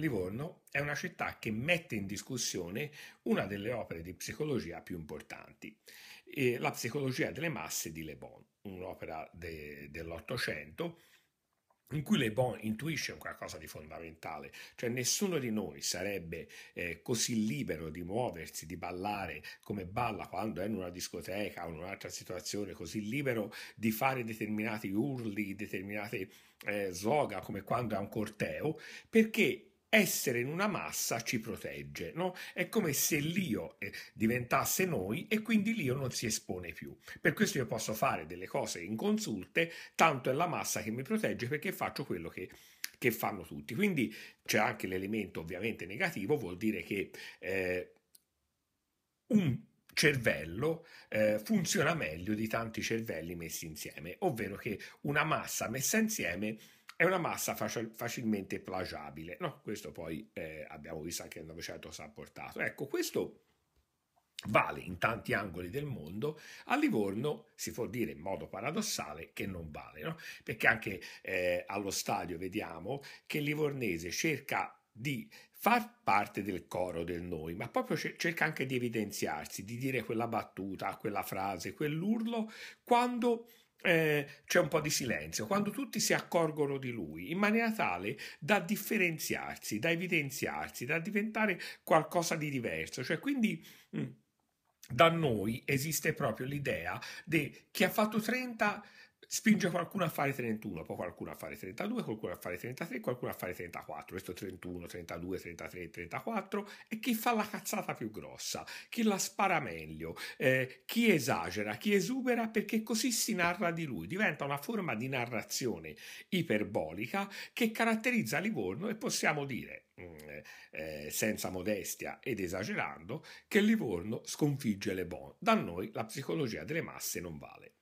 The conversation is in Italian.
Livorno è una città che mette in discussione una delle opere di psicologia più importanti, eh, la psicologia delle masse di Le Bon, un'opera de, dell'Ottocento in cui Le Bon intuisce qualcosa di fondamentale, cioè nessuno di noi sarebbe eh, così libero di muoversi, di ballare come balla quando è in una discoteca o in un'altra situazione, così libero di fare determinati urli, determinate eh, sloga come quando è a un corteo, perché essere in una massa ci protegge, no? È come se l'io eh, diventasse noi e quindi l'io non si espone più. Per questo io posso fare delle cose inconsulte, tanto è la massa che mi protegge perché faccio quello che, che fanno tutti. Quindi c'è anche l'elemento ovviamente negativo, vuol dire che eh, un cervello eh, funziona meglio di tanti cervelli messi insieme, ovvero che una massa messa insieme è una massa facilmente plagiabile, no? Questo poi eh, abbiamo visto anche nel Novecento si è portato. Ecco, questo vale in tanti angoli del mondo, a Livorno si può dire in modo paradossale che non vale, no? perché anche eh, allo stadio vediamo che il livornese cerca di far parte del coro del noi, ma proprio cerca anche di evidenziarsi, di dire quella battuta, quella frase, quell'urlo, quando eh, c'è un po' di silenzio, quando tutti si accorgono di lui in maniera tale da differenziarsi, da evidenziarsi, da diventare qualcosa di diverso, cioè quindi mh, mm, da noi esiste proprio l'idea di chi ha fatto 30 spinge qualcuno a fare 31, poi qualcuno a fare 32, qualcuno a fare 33, qualcuno a fare 34, questo 31, 32, 33, 34 e chi fa la cazzata più grossa, chi la spara meglio, eh, chi esagera, chi esubera perché così si narra di lui, diventa una forma di narrazione iperbolica che caratterizza Livorno e possiamo dire mm, eh, eh, senza modestia ed esagerando, che Livorno sconfigge le Bon. Da noi la psicologia delle masse non vale.